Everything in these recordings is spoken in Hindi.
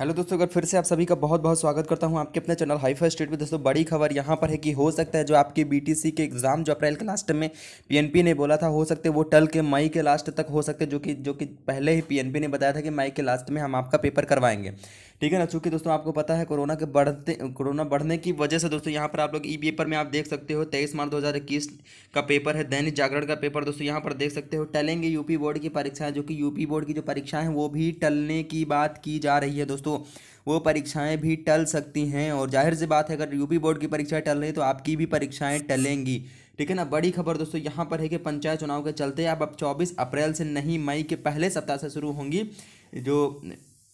हेलो दोस्तों अगर फिर से आप सभी का बहुत बहुत स्वागत करता हूं आपके अपने चैनल हाई स्टेट में दोस्तों बड़ी खबर यहां पर है कि हो सकता है जो आपके बीटीसी के एग्ज़ाम जो अप्रैल के लास्ट में पीएनपी ने बोला था हो सकते वो टल के मई के लास्ट तक हो सकते जो कि जो कि पहले ही पीएनपी ने बताया था कि मई के लास्ट में हम आपका पेपर करवाएंगे ठीक है ना चूँकि दोस्तों आपको पता है कोरोना के बढ़ते कोरोना बढ़ने की वजह से दोस्तों यहाँ पर आप लोग ई पेपर में आप देख सकते हो तेईस मार्च दो का पेपर है दैनिक जागरण का पेपर दोस्तों यहाँ पर देख सकते हो टलेंगे यूपी बोर्ड की परीक्षाएं जो कि यूपी बोर्ड की जो परीक्षाएं हैं वो भी टलने की बात की जा रही है दोस्तों दोस्तों वो परीक्षाएं भी टल सकती हैं और जाहिर सी बात है अगर यूपी बोर्ड की परीक्षाएं टल रही तो आपकी भी परीक्षाएं टलेंगी ठीक है ना बड़ी खबर दोस्तों यहाँ पर है कि पंचायत चुनाव के चलते अब अब चौबीस अप्रैल से नहीं मई के पहले सप्ताह से शुरू होंगी जो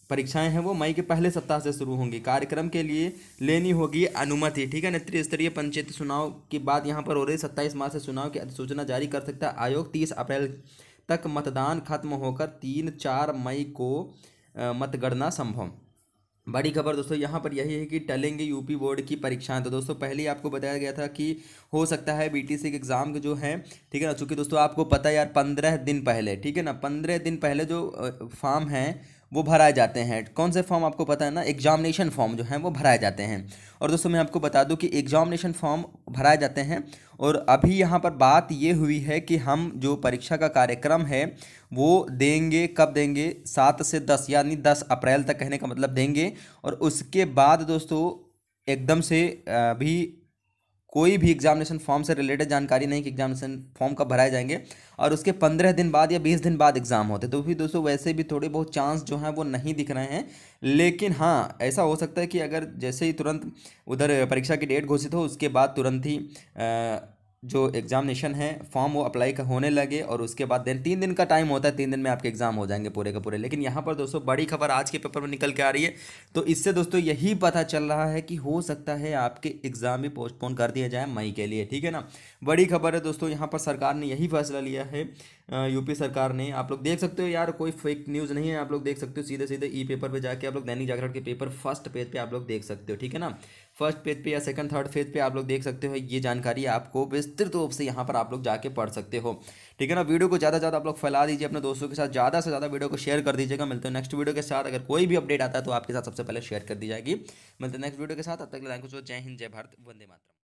परीक्षाएं हैं वो मई के पहले सप्ताह से शुरू होंगी कार्यक्रम के लिए लेनी होगी अनुमति ठीक है ना त्रिस्तरीय पंचायत चुनाव की बात यहाँ पर हो रही सत्ताईस मार्च से चुनाव की अधिसूचना जारी कर सकता है आयोग तीस अप्रैल तक मतदान खत्म होकर तीन चार मई को मतगणना संभव बड़ी खबर दोस्तों यहाँ पर यही है कि टलेंगे यूपी बोर्ड की परीक्षाएं तो दोस्तों पहले ही आपको बताया गया था कि हो सकता है बीटीसी के एग्ज़ाम के जो हैं ठीक है ना चूँकि दोस्तों आपको पता है यार पंद्रह दिन पहले ठीक है ना पंद्रह दिन पहले जो फॉर्म हैं वो भराए जाते हैं कौन से फॉर्म आपको पता है ना एग्जामिनेशन फॉर्म जो है वो भराए जाते हैं और दोस्तों मैं आपको बता दूं कि एग्जामिनेशन फॉर्म भराए जाते हैं और अभी यहाँ पर बात ये हुई है कि हम जो परीक्षा का कार्यक्रम है वो देंगे कब देंगे सात से दस यानी दस अप्रैल तक कहने का मतलब देंगे और उसके बाद दोस्तों एकदम से भी कोई भी एग्जामिनेशन फॉर्म से रिलेटेड जानकारी नहीं कि एग्जामिनेशन फॉर्म कब भराए जाएंगे और उसके पंद्रह दिन बाद या बीस दिन बाद एग्ज़ाम होते तो फिर दोस्तों वैसे भी थोड़े बहुत चांस जो हैं वो नहीं दिख रहे हैं लेकिन हाँ ऐसा हो सकता है कि अगर जैसे ही तुरंत उधर परीक्षा की डेट घोषित हो उसके बाद तुरंत ही जो एग्ज़ामिनेशन है फॉर्म वो अप्लाई का होने लगे और उसके बाद देन तीन दिन का टाइम होता है तीन दिन में आपके एग्ज़ाम हो जाएंगे पूरे का पूरे लेकिन यहाँ पर दोस्तों बड़ी खबर आज के पेपर में निकल के आ रही है तो इससे दोस्तों यही पता चल रहा है कि हो सकता है आपके एग्ज़ाम भी पोस्टपोन कर दिया जाए मई के लिए ठीक है ना बड़ी खबर है दोस्तों यहाँ पर सरकार ने यही फैसला लिया है यूपी सरकार ने आप लोग देख सकते हो यार कोई फेक न्यूज़ नहीं है आप लोग देख सकते हो सीधे सीधे ई पेपर पे जाके आप लोग दैनिक जागरण के पेपर फर्स्ट पेज पे आप लोग देख सकते हो ठीक है ना फर्स्ट पेज पे या सेकंड थर्ड पेज पे आप लोग देख सकते हो ये जानकारी आपको विस्तृत रूप से यहाँ पर आप लोग जाके पढ़ सकते हो ठीक है ना वीडियो को ज़्यादा से ज़्यादा आप लोग फैला दीजिए अपने दोस्तों के साथ ज़्यादा से ज़्यादा वीडियो को शेयर कर दीजिएगा मिलते हैं नेक्स्ट वीडियो के साथ अगर कोई भी अपडेट आता है तो आपके साथ सबसे सबसे पहले शेयर कर दी जाएगी मिलते नेक्स्ट वीडियो के साथ अब तक जय हिंद जय भारत वंदे मातरम